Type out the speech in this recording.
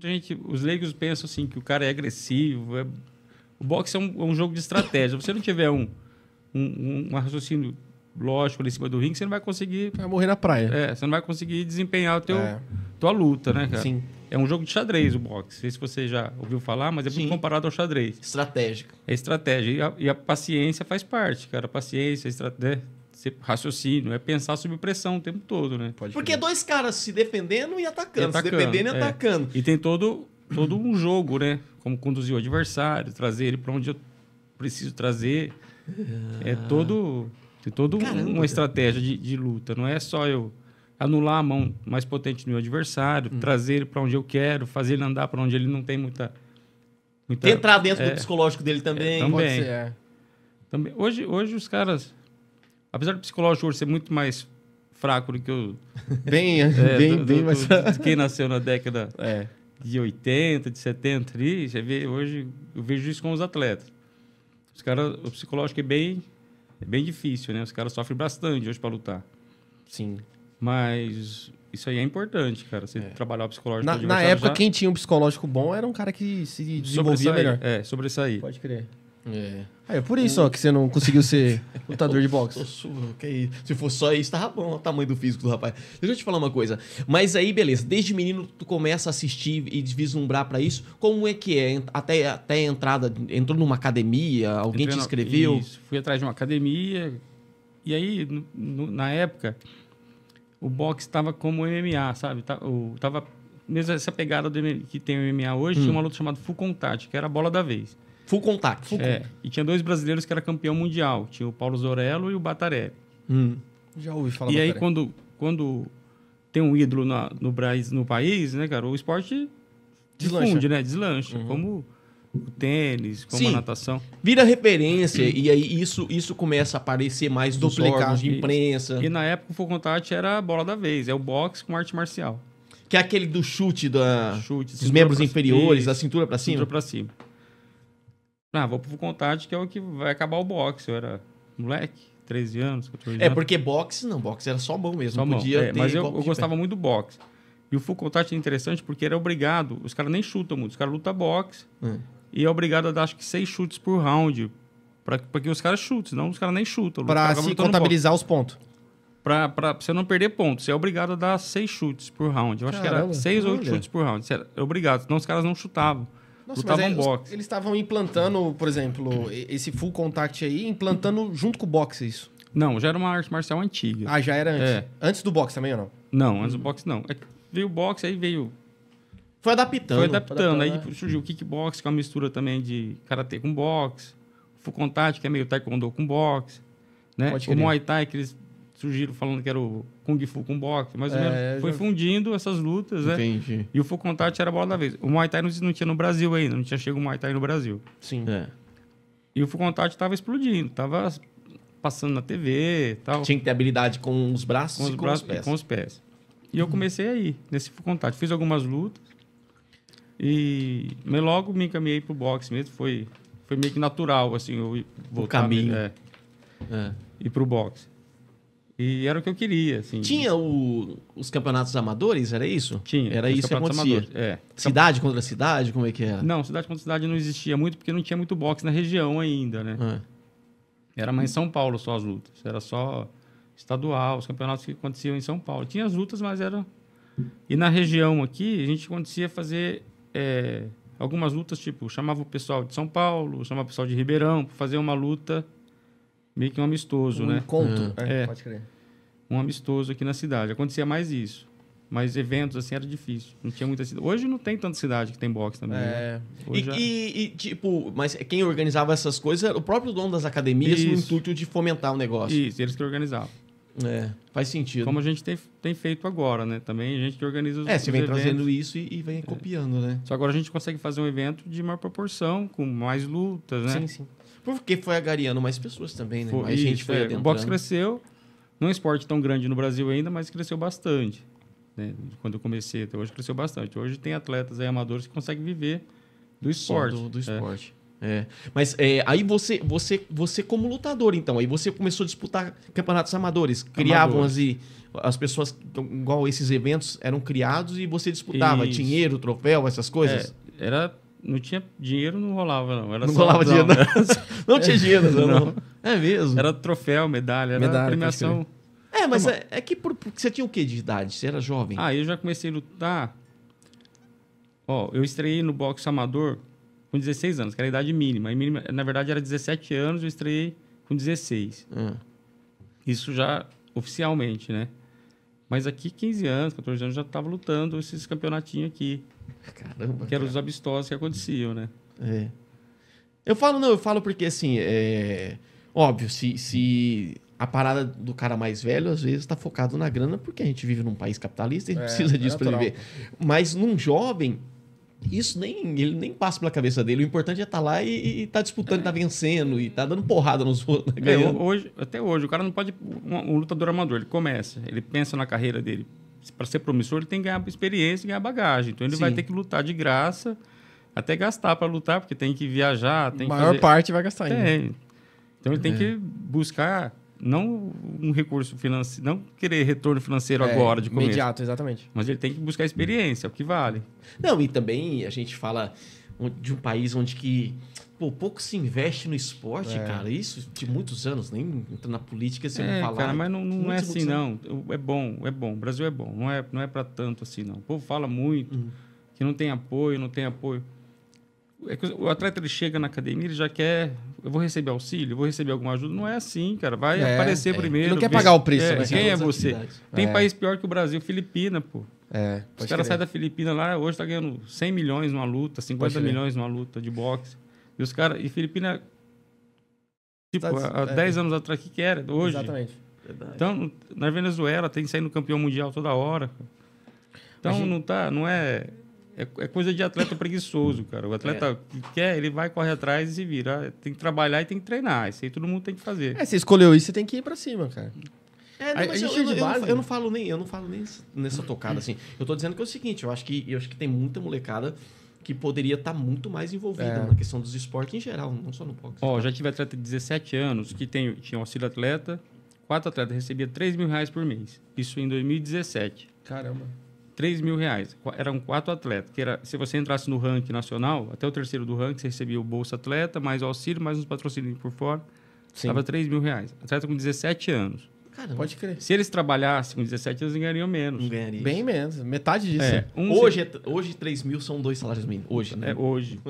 muita gente, os leigos pensam assim que o cara é agressivo. É... O boxe é um, é um, jogo de estratégia. Se você não tiver um, um, um raciocínio lógico ali em cima do ringue, você não vai conseguir. Vai morrer na praia. É, você não vai conseguir desempenhar o teu, é. tua luta, né, cara? Sim. É um jogo de xadrez o boxe. Não sei se você já ouviu falar, mas é muito Sim. comparado ao xadrez. Estratégico. É estratégia. E a, e a, paciência faz parte, cara. A paciência, a estratégia. Né? ser raciocínio, é pensar sob pressão o tempo todo, né? Pode Porque dois caras se defendendo e atacando, e atacando se defendendo é. e atacando. E tem todo, todo um jogo, né? Como conduzir o adversário, trazer ele para onde eu preciso trazer. Ah. É todo. Tem toda uma estratégia de, de, luta. Não é só eu anular a mão mais potente do meu adversário, hum. trazer ele para onde eu quero, fazer ele andar para onde ele não tem muita. muita Entrar dentro é, do psicológico dele também. É, também. Ser, é. também. Hoje, hoje os caras Apesar do psicológico hoje ser muito mais fraco do que o. Bem, é, bem, do, bem do, mais fraco. Quem nasceu na década é. de 80, de 70 ali, você vê, hoje eu vejo isso com os atletas. Os caras, o psicológico é bem, é bem difícil, né? Os caras sofrem bastante hoje para lutar. Sim. Mas isso aí é importante, cara. Você é. trabalhar o psicológico. Na, na época, já... quem tinha um psicológico bom era um cara que se desenvolvia melhor. É, sobressair. Pode crer. É. Aí é por isso, ó, que você não conseguiu ser lutador de boxe. É Se fosse só isso, tava bom o tamanho do físico do rapaz. Deixa eu te falar uma coisa. Mas aí, beleza, desde menino tu começa a assistir e vislumbrar para isso. Como é que é? Até, até a entrada, entrou numa academia, alguém te inscreveu? Isso, fui atrás de uma academia. E aí, no, na época, o boxe estava como MMA, sabe? Tava mesmo essa pegada do, que tem o MMA hoje, hum. tinha uma luta chamada Full Contact, que era a bola da vez. Full contact. Full é. E tinha dois brasileiros que era campeão mundial. Tinha o Paulo Zorello e o Batarelli. Hum. Já ouvi falar E aí, quando, quando tem um ídolo na, no, Braz, no país, né, cara, o esporte Deslancha. difunde, né? Deslancha. Uhum. Como o tênis, como Sim. a natação. Vira referência e aí isso, isso começa a aparecer mais nos órgãos de imprensa. E, na época o Full Contact era a bola da vez, é o boxe com arte marcial. Que é aquele do chute da chute, dos membros inferiores, da cintura para cima. Cintura para cima. Ah, vou pro Vontade, que é o que vai acabar o boxe. Eu era moleque, 13 anos, 14 é, anos. É, porque boxe não, boxe era só mão mesmo. Só mão. Podia é, mas eu, eu gostava muito do boxe. E o full contact é interessante porque era é obrigado, os caras nem chutam muito, os caras lutam boxe é. e é obrigado a dar acho que seis chutes por round, para que os caras chutem, senão os caras nem chutam. Para se contabilizar os pontos. Pra, pra, você não perder pontos, você é obrigado a dar seis chutes por round. Eu Caramba, acho que era seis ou oito chutes por round. Você era obrigado, senão os caras não chutavam. Nossa, do boxe. Eles estavam implantando, por exemplo, esse full contact aí, implantando junto com o boxe é isso. Não, já era uma arte marcial antiga. Ah, já era antes. É. Antes do boxe também ou não? Não, antes do boxe não. É, veio o boxe, aí veio. Foi adaptando. Foi adaptando. Foi adaptando aí né? surgiu o kickbox, que é uma mistura também de karatê com boxe. full contact, que é meio taekwondo com boxe. Né? O Muay Thai, que eles surgiram falando que era o Kung Fu com boxe, mas é, foi já... fundindo essas lutas, né? Entendi. né? E o full contact era a bola da vez. O Muay Thai não tinha no Brasil ainda, não tinha chegado o Muay Thai no Brasil. Sim. É. E o full contact estava explodindo, estava passando na TV tal. Tinha que ter habilidade com os braços com os e com braços os pés. com os pés. E eu comecei aí, nesse full contact. Fiz algumas lutas e mas logo me encaminhei pro boxe mesmo, foi, foi meio que natural, assim, eu voltar... O caminho. É, é. E pro boxe. E era o que eu queria, assim. Tinha o, os campeonatos amadores, era isso? Tinha. Era isso que acontecia? é. Cidade contra cidade, como é que era? Não, cidade contra cidade não existia muito, porque não tinha muito boxe na região ainda, né? É. Era mais em São Paulo só as lutas. Era só estadual, os campeonatos que aconteciam em São Paulo. Tinha as lutas, mas era... E na região aqui, a gente acontecia fazer é, algumas lutas, tipo, chamava o pessoal de São Paulo, chamava o pessoal de Ribeirão, para fazer uma luta meio que um amistoso, um né? encontro. É. é. é, pode crer. Um amistoso aqui na cidade. Acontecia mais isso. Mas eventos, assim, era difícil. Não tinha muita cidade. Hoje não tem tanta cidade que tem boxe também. Né? É. Né? E, já... e, e, tipo, mas quem organizava essas coisas era o próprio dono das academias isso. no intuito de fomentar o negócio. Isso, eles que organizavam. É, faz sentido. Como a gente tem, tem feito agora, né? Também a gente organiza os É, você vem eventos. trazendo isso e, e vem é. copiando, né? Só agora a gente consegue fazer um evento de maior proporção, com mais lutas, né? Sim, sim. Porque foi agariando mais pessoas também, né? Foi, mais isso, gente foi é, O boxe cresceu, não é um esporte tão grande no Brasil ainda, mas cresceu bastante. Né? Quando eu comecei até hoje, cresceu bastante. Hoje tem atletas aí, amadores que conseguem viver do esporte. Do, do é. esporte. É. É. Mas é, aí você, você, você como lutador, então, aí você começou a disputar campeonatos amadores. Criavam as, as pessoas, então, igual esses eventos, eram criados e você disputava Isso. dinheiro, troféu, essas coisas? É, era. Não tinha dinheiro, não rolava, não. Era não rolava dinheiro, não. não tinha dinheiro, não, não. É mesmo. Era troféu, medalha, era medalha, premiação. É, mas tá é, é que por, você tinha o que de idade? Você era jovem? Ah, eu já comecei a lutar. Ó, eu estreiei no boxe amador com 16 anos, que era a idade mínima. mínima na verdade, era 17 anos, eu estreiei com 16. É. Isso já oficialmente, né? Mas aqui, 15 anos, 14 anos, já estava lutando esses campeonatinhos aqui. Caramba. Que eram cara. os abistosos que aconteciam, né? É. Eu falo, não, eu falo porque, assim, é. Óbvio, se, se a parada do cara mais velho, às vezes, está focado na grana, porque a gente vive num país capitalista e é, precisa é disso é para viver. Mas num jovem, isso nem ele nem passa pela cabeça dele. O importante é estar tá lá e, estar tá disputando, é. tá vencendo e tá dando porrada nos outros. Tá é, hoje, até hoje, o cara não pode. Um, um, lutador amador, ele começa, ele pensa na carreira dele. Para ser promissor, ele tem que ganhar experiência e ganhar bagagem. Então ele Sim. vai ter que lutar de graça, até gastar para lutar, porque tem que viajar. a maior fazer... parte vai gastar ainda. Tem. Então ele é. tem que buscar não um recurso financeiro, não querer retorno financeiro é, agora de começo. Imediato, exatamente. Mas ele tem que buscar experiência, é o que vale. Não, e também a gente fala de um país onde que pô, pouco se investe no esporte, é. cara. Isso de muitos anos, nem entra na política se é, não falar. Cara, mas não, não é assim não. É bom, é bom. O Brasil é bom, não é não é para tanto assim não. O povo fala muito uhum. que não tem apoio, não tem apoio. É que o atleta ele chega na academia, ele já quer eu vou receber auxílio, vou receber alguma ajuda. Não é assim, cara. Vai é, aparecer é. primeiro. Não quer pagar o preço, é, né? Quem é você? Tem é. país pior que o Brasil, Filipina, pô. É, Os caras saem da Filipina lá, hoje tá ganhando 100 milhões numa luta, 50 pode milhões crer. numa luta de boxe. E os caras. E Filipina, tipo, tá há tá, 10 é. anos atrás, que, que era? Hoje. Exatamente. Então, na Venezuela, tem saindo campeão mundial toda hora. Então, gente... não, tá, não é é, é coisa de atleta preguiçoso, cara. O atleta é. quer, ele vai, corre atrás e se vira. É, tem que trabalhar e tem que treinar. Isso aí todo mundo tem que fazer. É, você escolheu isso, você tem que ir pra cima, cara. É, não, a, a gente eu, é de eu, base, eu, não, eu não falo nem, eu não falo nem nessa tocada assim. Eu tô dizendo que é o seguinte, eu acho que eu acho que tem muita molecada que poderia estar tá muito mais envolvida é. na questão dos esportes em geral, não só no boxe. Ó, já tive atleta de 17 anos que tem, tinha auxílio atleta, quatro atletas recebia 3 mil reais por mês. Isso em 2017. Caramba. 3 mil reais. Eram quatro atletas. Que era, se você entrasse no ranking nacional, até o terceiro do ranking, você recebia o Bolsa Atleta, mais o auxílio, mais uns patrocínios por fora. estava 3 mil reais. Atleta com 17 anos. Caramba. Pode crer. Se eles trabalhassem com 17 anos, ganhariam menos. ganharia. Bem menos. Metade disso. É, hoje, é hoje, 3 mil são dois salários mínimos. Hoje, é, né? É, hoje.